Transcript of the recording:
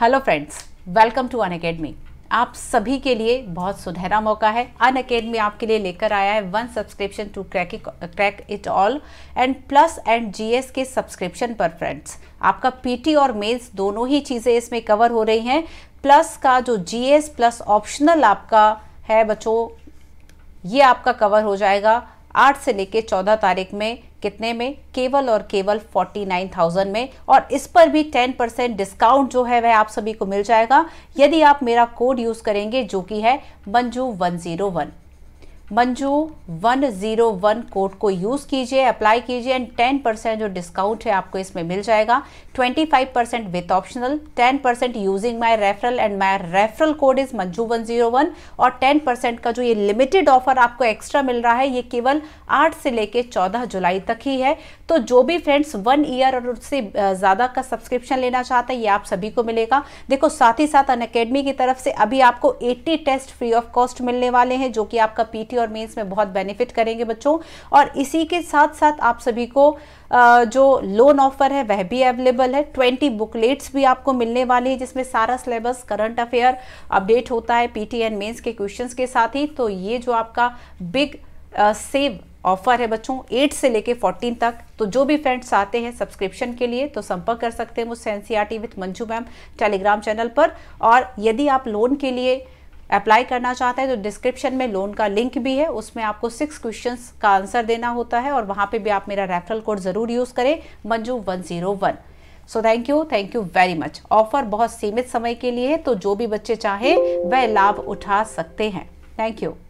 hello friends welcome to Unacademy आप सभी के लिए बहुत सुनहरा मौका है अन अकेडमी आपके लिए लेकर आया है one subscription to crack crack it all and plus and GS के सब्सक्रिप्शन पर फ्रेंड्स आपका पीटी और मेंस दोनों ही चीज़ें इसमें कवर हो रही हैं प्लस का जो जीएस प्लस ऑप्शनल आपका है बच्चों ये आपका कवर हो जाएगा आठ से लेकर चौदह तारीख में कितने में केवल और केवल 49,000 में और इस पर भी 10 परसेंट डिस्काउंट जो है वह आप सभी को मिल जाएगा यदि आप मेरा कोड यूज़ करेंगे जो कि है मंजू वन मंजू 101 कोड को यूज़ कीजिए अप्लाई कीजिए एंड 10 परसेंट जो डिस्काउंट है आपको इसमें मिल जाएगा 25 percent with optional ten percent using my referral and my referral code is Manju 101 और 10 परसेंट का जो ये लिमिटेड ऑफर आपको एक्स्ट्रा मिल रहा है ये केवल 8 से लेकर 14 जुलाई तक ही है तो जो भी फ्रेंड्स वन ईयर और उससे ज़्यादा का सब्सक्रिप्शन लेना चाहता है ये आप सभी को मिलेगा देखो साथ ही साथ अन की तरफ से अभी आपको eighty test free of cost मिलने वाले हैं जो कि आपका पी और मेंस में बहुत बेनिफिट करेंगे बच्चों और इसी के साथ साथ आप सभी को जो लोन ऑफर है वह भी अवेलेबल है ट्वेंटी बुकलेट्स भी आपको मिलने वाली है जिसमें सारा सिलेबस करंट अफेयर अपडेट होता है पीटी एंड मेंस के क्वेश्चंस के साथ ही तो ये जो आपका बिग सेव ऑफर है बच्चों एट से लेके फोर्टीन तक तो जो भी फ्रेंड्स आते हैं सब्सक्रिप्शन के लिए तो संपर्क कर सकते हैं मुझसे एन सी with Manju ma'am Telegram channel पर और यदि आप लोन के लिए अप्लाई करना चाहता है तो डिस्क्रिप्शन में लोन का लिंक भी है उसमें आपको सिक्स क्वेश्चन का आंसर देना होता है और वहाँ पे भी आप मेरा रेफरल कोड ज़रूर यूज़ करें Manju one zero one so thank you thank you very much offer बहुत सीमित समय के लिए है तो जो भी बच्चे चाहें वह लाभ उठा सकते हैं थैंक यू